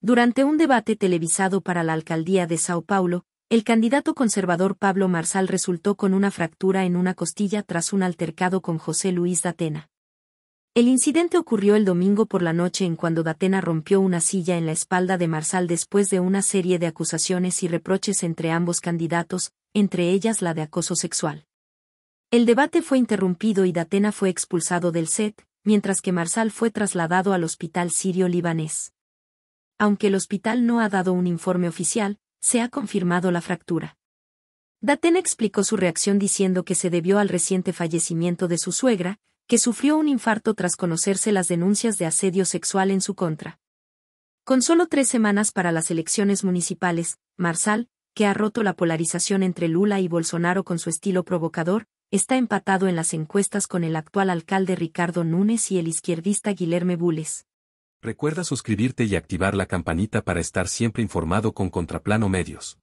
Durante un debate televisado para la alcaldía de Sao Paulo, el candidato conservador Pablo Marsal resultó con una fractura en una costilla tras un altercado con José Luis Datena. El incidente ocurrió el domingo por la noche en cuando Datena rompió una silla en la espalda de Marsal después de una serie de acusaciones y reproches entre ambos candidatos, entre ellas la de acoso sexual. El debate fue interrumpido y Datena fue expulsado del set, mientras que Marsal fue trasladado al hospital sirio-libanés. Aunque el hospital no ha dado un informe oficial, se ha confirmado la fractura. Datena explicó su reacción diciendo que se debió al reciente fallecimiento de su suegra, que sufrió un infarto tras conocerse las denuncias de asedio sexual en su contra. Con solo tres semanas para las elecciones municipales, Marsal, que ha roto la polarización entre Lula y Bolsonaro con su estilo provocador, está empatado en las encuestas con el actual alcalde Ricardo Núñez y el izquierdista Guillermo Bules. Recuerda suscribirte y activar la campanita para estar siempre informado con Contraplano Medios.